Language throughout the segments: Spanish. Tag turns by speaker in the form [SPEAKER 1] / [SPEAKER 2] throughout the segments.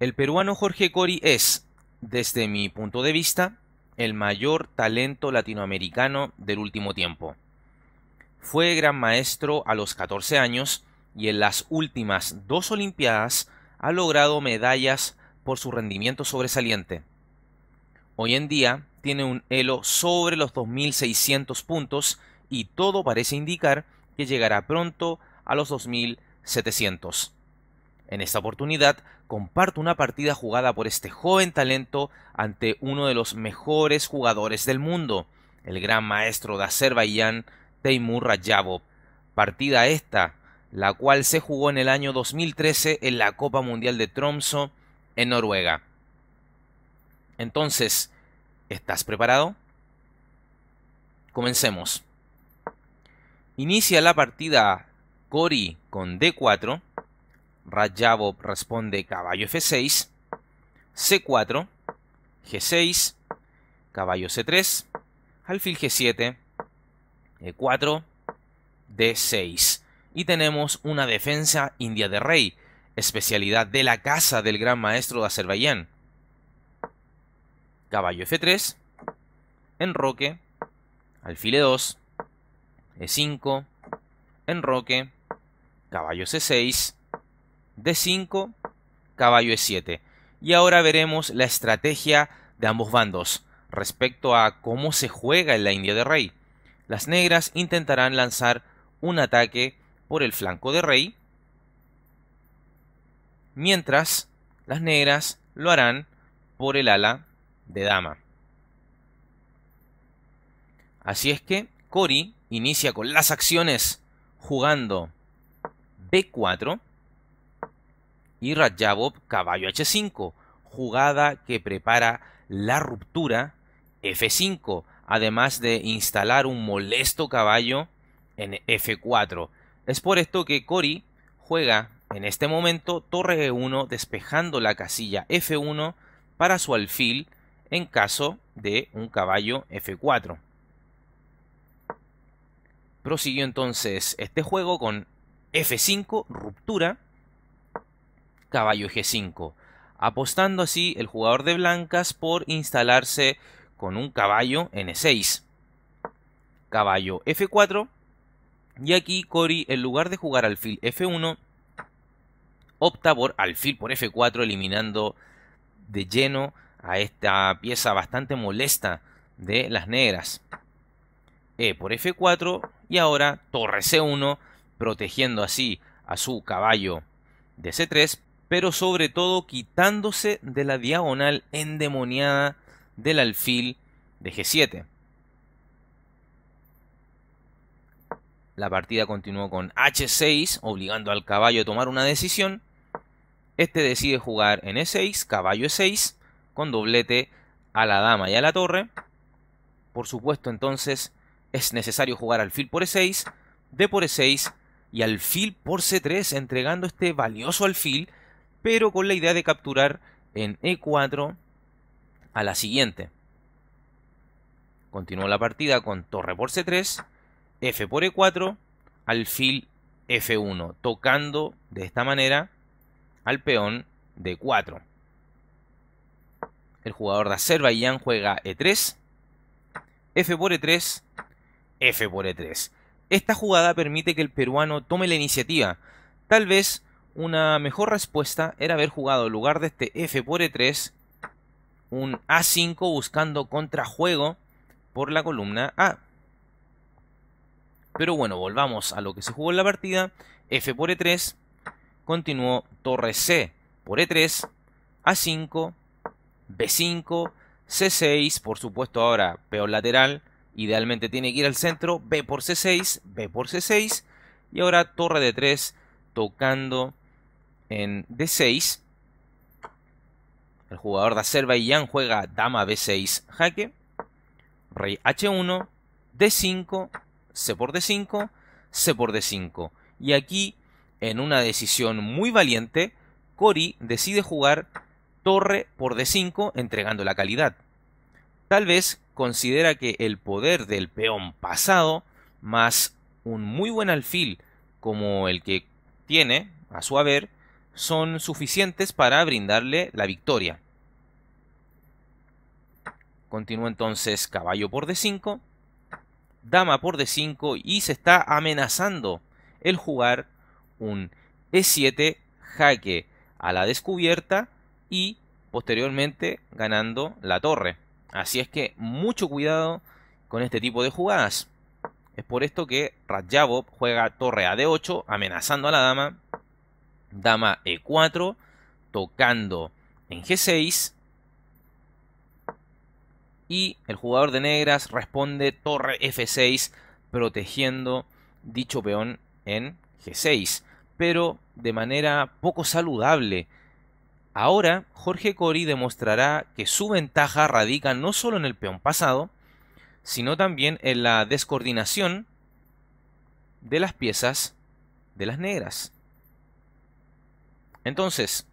[SPEAKER 1] El peruano Jorge Cori es, desde mi punto de vista, el mayor talento latinoamericano del último tiempo. Fue gran maestro a los 14 años y en las últimas dos Olimpiadas ha logrado medallas por su rendimiento sobresaliente. Hoy en día tiene un elo sobre los 2.600 puntos y todo parece indicar que llegará pronto a los 2.700. En esta oportunidad comparto una partida jugada por este joven talento ante uno de los mejores jugadores del mundo, el gran maestro de Azerbaiyán, Teimur Rajabov. Partida esta, la cual se jugó en el año 2013 en la Copa Mundial de Tromso en Noruega. Entonces, ¿estás preparado? Comencemos. Inicia la partida Cori con D4 Rajabov responde caballo F6, C4, G6, caballo C3, alfil G7, E4, D6. Y tenemos una defensa india de rey, especialidad de la casa del gran maestro de Azerbaiyán. Caballo F3, enroque, alfil E2, E5, enroque, caballo C6, D5, caballo E7. Y ahora veremos la estrategia de ambos bandos respecto a cómo se juega en la India de Rey. Las negras intentarán lanzar un ataque por el flanco de Rey, mientras las negras lo harán por el ala de Dama. Así es que Cori inicia con las acciones jugando B4, y Rajabov caballo H5, jugada que prepara la ruptura F5, además de instalar un molesto caballo en F4. Es por esto que Cori juega en este momento torre E1 despejando la casilla F1 para su alfil en caso de un caballo F4. Prosiguió entonces este juego con F5, ruptura, caballo G5, apostando así el jugador de blancas por instalarse con un caballo N6, caballo F4, y aquí Cori, en lugar de jugar alfil F1, opta por alfil por F4, eliminando de lleno a esta pieza bastante molesta de las negras. E por F4 y ahora torre C1, protegiendo así a su caballo de C3 pero sobre todo quitándose de la diagonal endemoniada del alfil de G7. La partida continuó con H6, obligando al caballo a tomar una decisión. Este decide jugar en E6, caballo E6, con doblete a la dama y a la torre. Por supuesto, entonces es necesario jugar alfil por E6, D por E6 y alfil por C3, entregando este valioso alfil pero con la idea de capturar en E4 a la siguiente. Continúa la partida con torre por C3, F por E4, alfil F1, tocando de esta manera al peón de 4 El jugador de Azerbaiyán juega E3, F por E3, F por E3. Esta jugada permite que el peruano tome la iniciativa, tal vez una mejor respuesta era haber jugado en lugar de este F por E3 un A5 buscando contrajuego por la columna A. Pero bueno, volvamos a lo que se jugó en la partida. F por E3, continuó torre C por E3, A5, B5, C6, por supuesto ahora peor lateral, idealmente tiene que ir al centro, B por C6, B por C6, y ahora torre D3 tocando en D6. El jugador de Azerbaiyán juega dama B6 jaque, rey H1, D5, C por D5, C por D5. Y aquí, en una decisión muy valiente, Cori decide jugar torre por D5 entregando la calidad. Tal vez considera que el poder del peón pasado más un muy buen alfil como el que tiene a su haber son suficientes para brindarle la victoria. Continúa entonces caballo por d5, dama por d5 y se está amenazando el jugar un e7 jaque a la descubierta y posteriormente ganando la torre. Así es que mucho cuidado con este tipo de jugadas. Es por esto que Radjabov juega torre a d8 amenazando a la dama dama e4, tocando en g6. Y el jugador de negras responde torre f6, protegiendo dicho peón en g6, pero de manera poco saludable. Ahora, Jorge Cori demostrará que su ventaja radica no solo en el peón pasado, sino también en la descoordinación de las piezas de las negras. Entonces,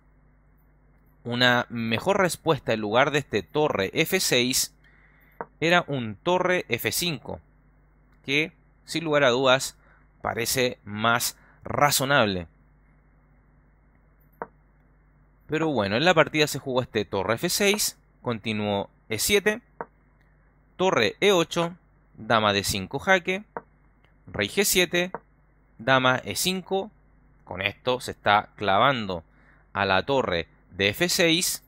[SPEAKER 1] una mejor respuesta en lugar de este torre F6 era un torre F5, que sin lugar a dudas parece más razonable. Pero bueno, en la partida se jugó este torre F6, continuó E7, torre E8, dama D5 jaque, rey G7, dama E5, con esto se está clavando a la torre de F6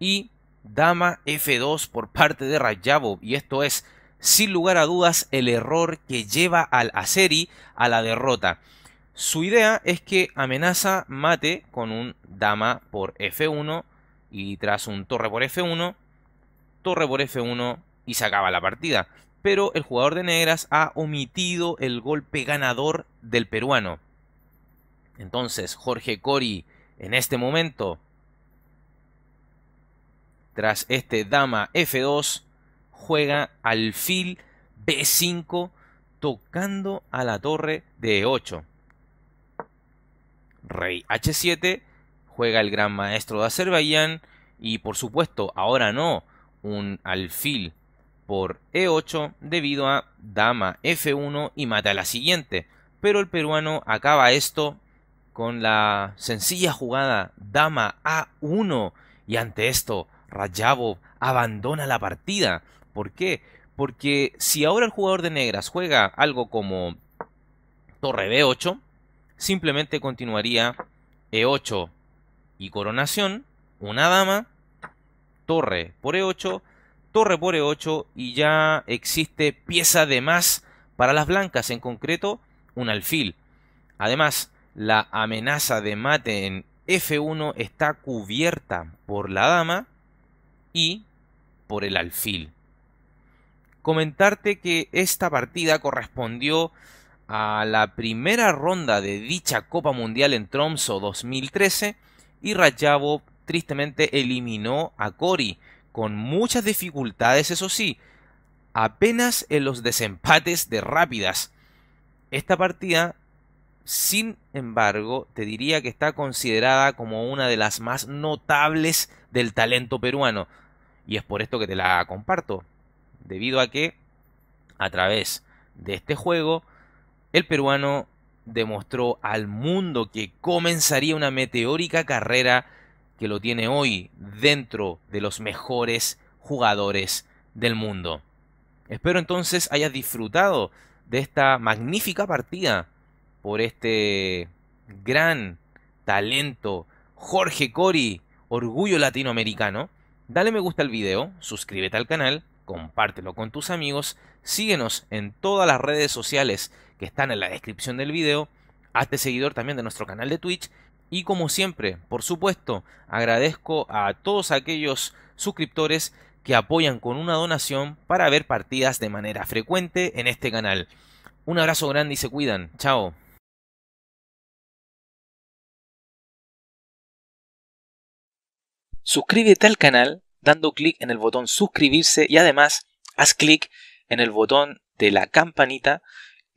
[SPEAKER 1] y dama F2 por parte de Rajabov. Y esto es, sin lugar a dudas, el error que lleva al Aseri a la derrota. Su idea es que amenaza mate con un dama por F1 y tras un torre por F1, torre por F1 y se acaba la partida pero el jugador de negras ha omitido el golpe ganador del peruano. Entonces, Jorge Cori, en este momento, tras este dama F2, juega alfil B5 tocando a la torre de E8. Rey H7, juega el gran maestro de Azerbaiyán y por supuesto, ahora no, un alfil por E8 debido a dama F1 y mata a la siguiente. Pero el peruano acaba esto con la sencilla jugada dama A1 y ante esto ...Rayabo abandona la partida. ¿Por qué? Porque si ahora el jugador de negras juega algo como torre B8, simplemente continuaría E8 y coronación, una dama, torre por E8 torre por E8 y ya existe pieza de más para las blancas, en concreto un alfil. Además, la amenaza de mate en F1 está cubierta por la dama y por el alfil. Comentarte que esta partida correspondió a la primera ronda de dicha Copa Mundial en Tromso 2013 y Rayabo tristemente eliminó a Cori con muchas dificultades, eso sí, apenas en los desempates de rápidas. Esta partida, sin embargo, te diría que está considerada como una de las más notables del talento peruano. Y es por esto que te la comparto. Debido a que, a través de este juego, el peruano demostró al mundo que comenzaría una meteórica carrera que lo tiene hoy dentro de los mejores jugadores del mundo. Espero entonces hayas disfrutado de esta magnífica partida por este gran talento Jorge Cori, orgullo latinoamericano. Dale me gusta al video, suscríbete al canal, compártelo con tus amigos, síguenos en todas las redes sociales que están en la descripción del video, hazte seguidor también de nuestro canal de Twitch y como siempre, por supuesto, agradezco a todos aquellos suscriptores que apoyan con una donación para ver partidas de manera frecuente en este canal. Un abrazo grande y se cuidan. Chao. Suscríbete al canal dando clic en el botón suscribirse y además haz clic en el botón de la campanita